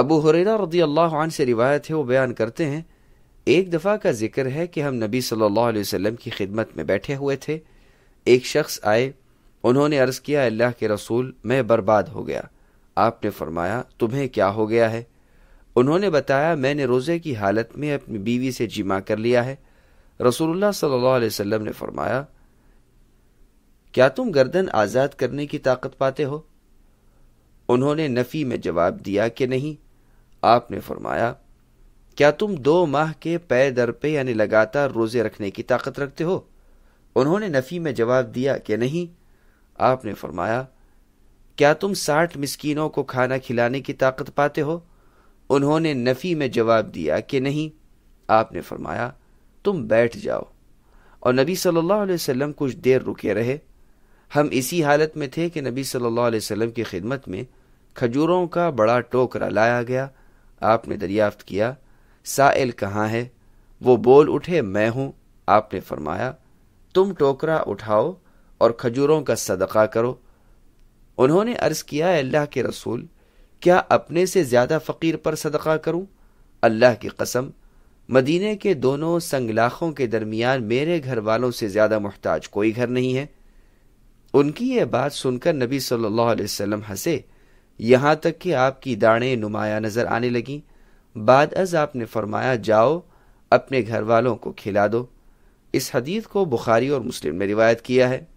अबू हुररा रदी अल्लाह से रिवायत है वो बयान करते हैं एक दफ़ा का जिक्र है कि हम नबी सल्लल्लाहु अलैहि वसल्लम की खिदमत में बैठे हुए थे एक शख्स आए उन्होंने अर्ज़ किया अल्लाह के रसूल मैं बर्बाद हो गया आपने फरमाया तुम्हें क्या हो गया है उन्होंने बताया मैंने रोज़े की हालत में अपनी बीवी से जिमा कर लिया है रसूलुल्लाह सल्लल्लाहु अलैहि वसल्लम ने फरमाया क्या तुम गर्दन आज़ाद करने की ताकत पाते हो उन्होंने नफ़ी में जवाब दिया कि नहीं आपने फरमाया क्या तुम दो माह के पै दर पे यानी लगातार रोजे रखने की ताकत रखते हो उन्होंने नफी में जवाब दिया कि नहीं आपने फरमाया क्या तुम साठ मिसकीनों को खाना खिलाने की ताकत पाते हो उन्होंने नफी में जवाब दिया कि नहीं आपने फरमाया तुम बैठ जाओ और नबी सल्लल्लाहु अलैहि वसल्लम कुछ देर रुके रहे हम इसी हालत में थे कि नबी सल्लल्लाहु अलैहि वसल्लम की खिदमत में खजूरों का बड़ा टोकरा लाया गया आपने दरियाफ्त किया साइल कहाँ है वो बोल उठे मैं हूं आपने फरमाया तुम टोकरा उठाओ और खजूरों का सदका करो उन्होंने अर्ज किया अल्लाह के रसूल क्या अपने से ज्यादा फकीर पर सदका करूं अल्लाह की कसम मदीने के दोनों संगलाखों के दरमियान मेरे घर वालों से ज्यादा मोहताज कोई घर नहीं है उनकी यह बात सुनकर नबी सल्लल्लाहु अलैहि वसल्लम हंसे यहाँ तक कि आपकी दाढ़ें नुमाया नज़र आने लगीं बाद अज आपने फरमाया जाओ अपने घर वालों को खिला दो इस हदीत को बुखारी और मुस्लिम ने रिवायत किया है